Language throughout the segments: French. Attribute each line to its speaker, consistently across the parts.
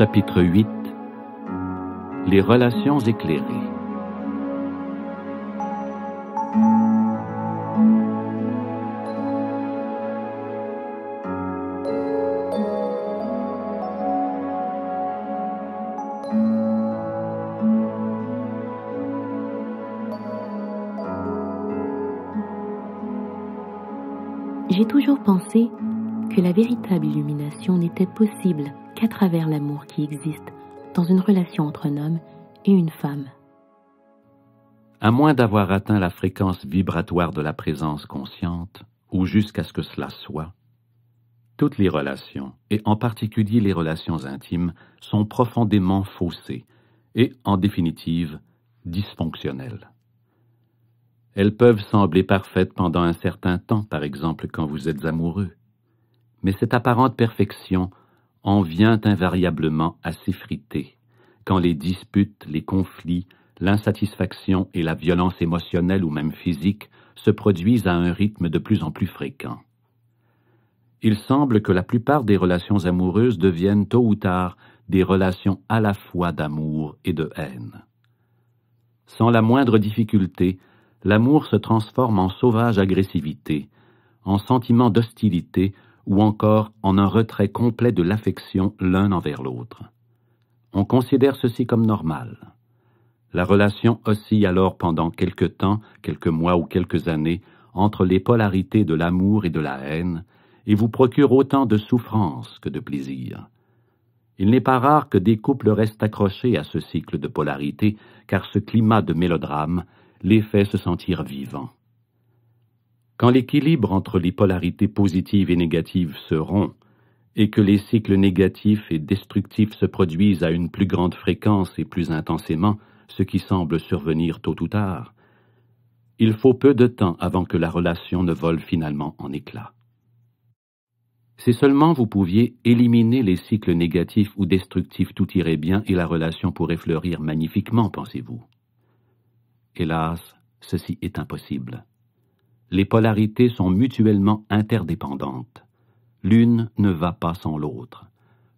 Speaker 1: chapitre 8 Les relations éclairées. J'ai toujours pensé que la véritable illumination n'était possible qu'à travers l'amour qui existe dans une relation entre un homme et une femme. À moins d'avoir atteint la fréquence vibratoire de la présence consciente, ou jusqu'à ce que cela soit, toutes les relations, et en particulier les relations intimes, sont profondément faussées et, en définitive, dysfonctionnelles. Elles peuvent sembler parfaites pendant un certain temps, par exemple quand vous êtes amoureux, mais cette apparente perfection en vient invariablement à s'effriter, quand les disputes, les conflits, l'insatisfaction et la violence émotionnelle ou même physique se produisent à un rythme de plus en plus fréquent. Il semble que la plupart des relations amoureuses deviennent tôt ou tard des relations à la fois d'amour et de haine. Sans la moindre difficulté, l'amour se transforme en sauvage agressivité, en sentiment d'hostilité ou encore en un retrait complet de l'affection l'un envers l'autre. On considère ceci comme normal. La relation oscille alors pendant quelques temps, quelques mois ou quelques années, entre les polarités de l'amour et de la haine, et vous procure autant de souffrance que de plaisir. Il n'est pas rare que des couples restent accrochés à ce cycle de polarité, car ce climat de mélodrame les fait se sentir vivants. Quand l'équilibre entre les polarités positives et négatives se rompt, et que les cycles négatifs et destructifs se produisent à une plus grande fréquence et plus intensément, ce qui semble survenir tôt ou tard, il faut peu de temps avant que la relation ne vole finalement en éclats. Si seulement vous pouviez éliminer les cycles négatifs ou destructifs, tout irait bien et la relation pourrait fleurir magnifiquement, pensez-vous. Hélas, ceci est impossible les polarités sont mutuellement interdépendantes. L'une ne va pas sans l'autre.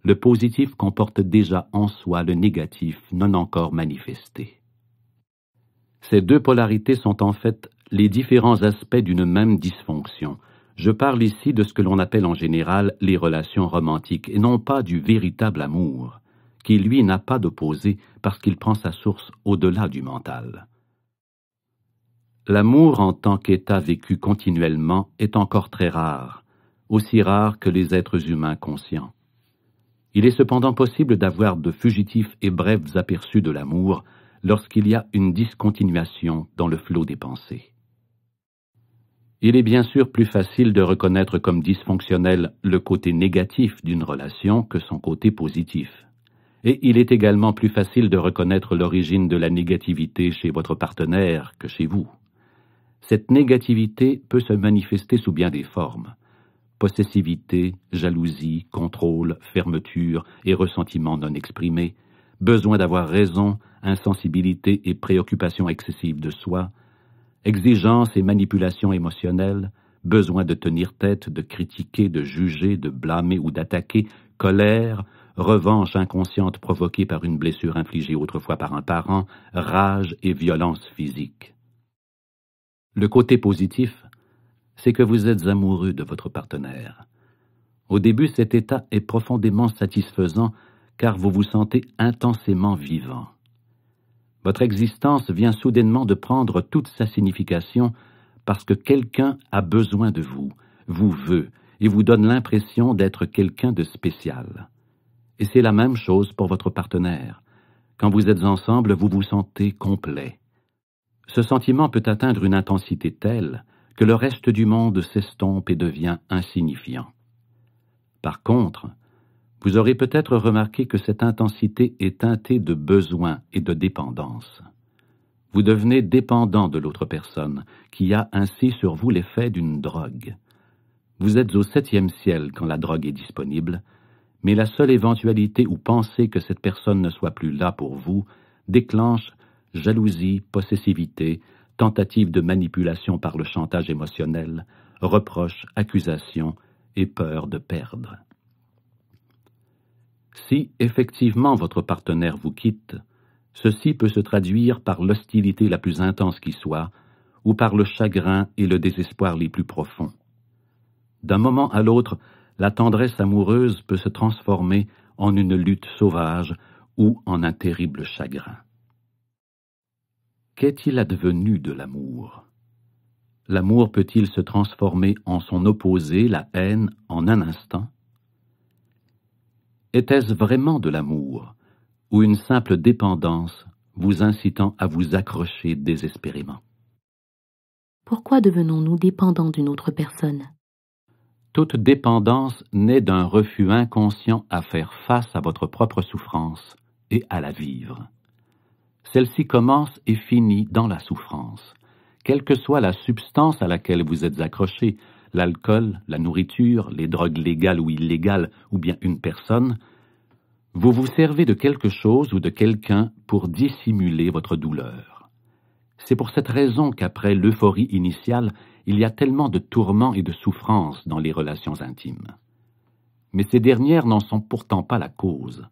Speaker 1: Le positif comporte déjà en soi le négatif non encore manifesté. Ces deux polarités sont en fait les différents aspects d'une même dysfonction. Je parle ici de ce que l'on appelle en général les relations romantiques, et non pas du véritable amour, qui lui n'a pas d'opposé parce qu'il prend sa source au-delà du mental. L'amour en tant qu'état vécu continuellement est encore très rare, aussi rare que les êtres humains conscients. Il est cependant possible d'avoir de fugitifs et brefs aperçus de l'amour lorsqu'il y a une discontinuation dans le flot des pensées. Il est bien sûr plus facile de reconnaître comme dysfonctionnel le côté négatif d'une relation que son côté positif. Et il est également plus facile de reconnaître l'origine de la négativité chez votre partenaire que chez vous. Cette négativité peut se manifester sous bien des formes. Possessivité, jalousie, contrôle, fermeture et ressentiment non exprimé, besoin d'avoir raison, insensibilité et préoccupation excessive de soi, exigence et manipulation émotionnelle, besoin de tenir tête, de critiquer, de juger, de blâmer ou d'attaquer, colère, revanche inconsciente provoquée par une blessure infligée autrefois par un parent, rage et violence physique. Le côté positif, c'est que vous êtes amoureux de votre partenaire. Au début, cet état est profondément satisfaisant car vous vous sentez intensément vivant. Votre existence vient soudainement de prendre toute sa signification parce que quelqu'un a besoin de vous, vous veut, et vous donne l'impression d'être quelqu'un de spécial. Et c'est la même chose pour votre partenaire. Quand vous êtes ensemble, vous vous sentez complet ce sentiment peut atteindre une intensité telle que le reste du monde s'estompe et devient insignifiant. Par contre, vous aurez peut-être remarqué que cette intensité est teintée de besoin et de dépendance. Vous devenez dépendant de l'autre personne, qui a ainsi sur vous l'effet d'une drogue. Vous êtes au septième ciel quand la drogue est disponible, mais la seule éventualité ou pensée que cette personne ne soit plus là pour vous déclenche jalousie, possessivité, tentative de manipulation par le chantage émotionnel, reproche, accusation et peur de perdre. Si effectivement votre partenaire vous quitte, ceci peut se traduire par l'hostilité la plus intense qui soit, ou par le chagrin et le désespoir les plus profonds. D'un moment à l'autre, la tendresse amoureuse peut se transformer en une lutte sauvage ou en un terrible chagrin. Qu'est-il advenu de l'amour L'amour peut-il se transformer en son opposé, la haine, en un instant Était-ce vraiment de l'amour, ou une simple dépendance vous incitant à vous accrocher désespérément Pourquoi devenons-nous dépendants d'une autre personne Toute dépendance naît d'un refus inconscient à faire face à votre propre souffrance et à la vivre. Celle-ci commence et finit dans la souffrance. Quelle que soit la substance à laquelle vous êtes accroché, l'alcool, la nourriture, les drogues légales ou illégales, ou bien une personne, vous vous servez de quelque chose ou de quelqu'un pour dissimuler votre douleur. C'est pour cette raison qu'après l'euphorie initiale, il y a tellement de tourments et de souffrances dans les relations intimes. Mais ces dernières n'en sont pourtant pas la cause.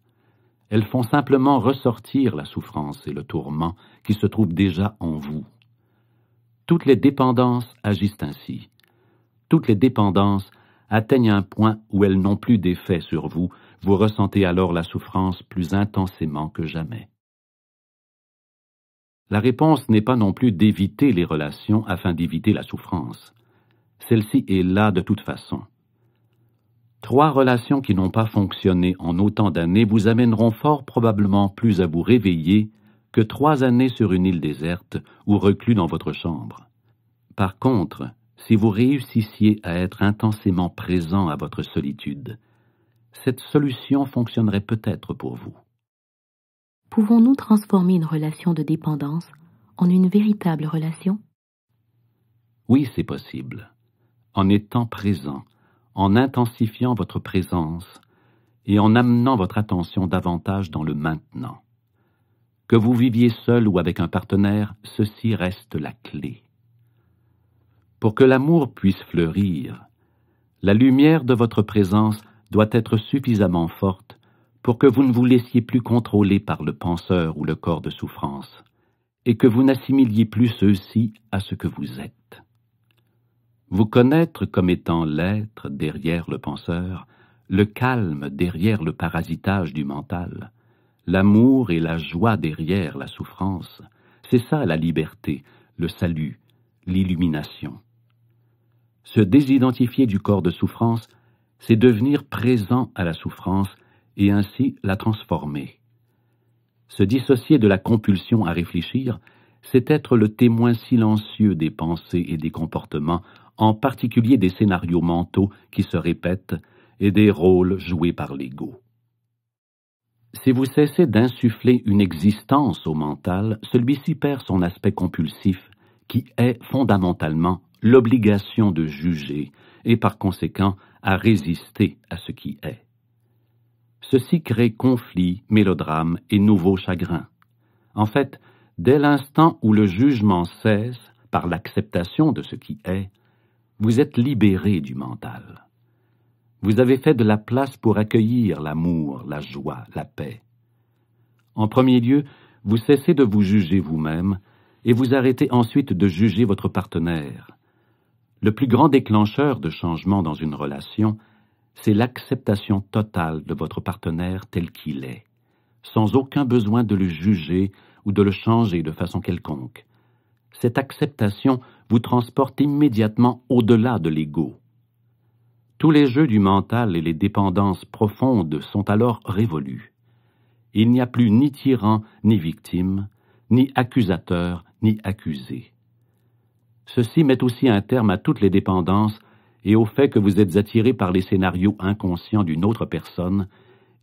Speaker 1: Elles font simplement ressortir la souffrance et le tourment qui se trouvent déjà en vous. Toutes les dépendances agissent ainsi. Toutes les dépendances atteignent un point où elles n'ont plus d'effet sur vous, vous ressentez alors la souffrance plus intensément que jamais. La réponse n'est pas non plus d'éviter les relations afin d'éviter la souffrance. Celle-ci est là de toute façon. Trois relations qui n'ont pas fonctionné en autant d'années vous amèneront fort probablement plus à vous réveiller que trois années sur une île déserte ou reclus dans votre chambre. Par contre, si vous réussissiez à être intensément présent à votre solitude, cette solution fonctionnerait peut-être pour vous. Pouvons-nous transformer une relation de dépendance en une véritable relation Oui, c'est possible. En étant présent, en intensifiant votre présence et en amenant votre attention davantage dans le maintenant. Que vous viviez seul ou avec un partenaire, ceci reste la clé. Pour que l'amour puisse fleurir, la lumière de votre présence doit être suffisamment forte pour que vous ne vous laissiez plus contrôler par le penseur ou le corps de souffrance, et que vous n'assimiliez plus ceux-ci à ce que vous êtes vous connaître comme étant l'être derrière le penseur, le calme derrière le parasitage du mental, l'amour et la joie derrière la souffrance, c'est ça la liberté, le salut, l'illumination. Se désidentifier du corps de souffrance, c'est devenir présent à la souffrance et ainsi la transformer. Se dissocier de la compulsion à réfléchir, c'est être le témoin silencieux des pensées et des comportements en particulier des scénarios mentaux qui se répètent et des rôles joués par l'ego. Si vous cessez d'insuffler une existence au mental, celui-ci perd son aspect compulsif, qui est fondamentalement l'obligation de juger et par conséquent à résister à ce qui est. Ceci crée conflits, mélodrames et nouveaux chagrins. En fait, dès l'instant où le jugement cesse, par l'acceptation de ce qui est, vous êtes libéré du mental. Vous avez fait de la place pour accueillir l'amour, la joie, la paix. En premier lieu, vous cessez de vous juger vous-même et vous arrêtez ensuite de juger votre partenaire. Le plus grand déclencheur de changement dans une relation, c'est l'acceptation totale de votre partenaire tel qu'il est, sans aucun besoin de le juger ou de le changer de façon quelconque cette acceptation vous transporte immédiatement au-delà de l'ego. Tous les jeux du mental et les dépendances profondes sont alors révolus. Il n'y a plus ni tyran ni victime, ni accusateur ni accusé. Ceci met aussi un terme à toutes les dépendances et au fait que vous êtes attiré par les scénarios inconscients d'une autre personne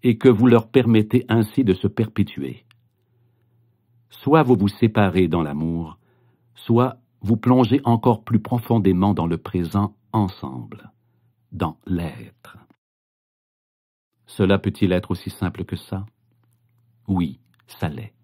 Speaker 1: et que vous leur permettez ainsi de se perpétuer. Soit vous vous séparez dans l'amour, soit vous plongez encore plus profondément dans le présent ensemble, dans l'être. Cela peut-il être aussi simple que ça Oui, ça l'est.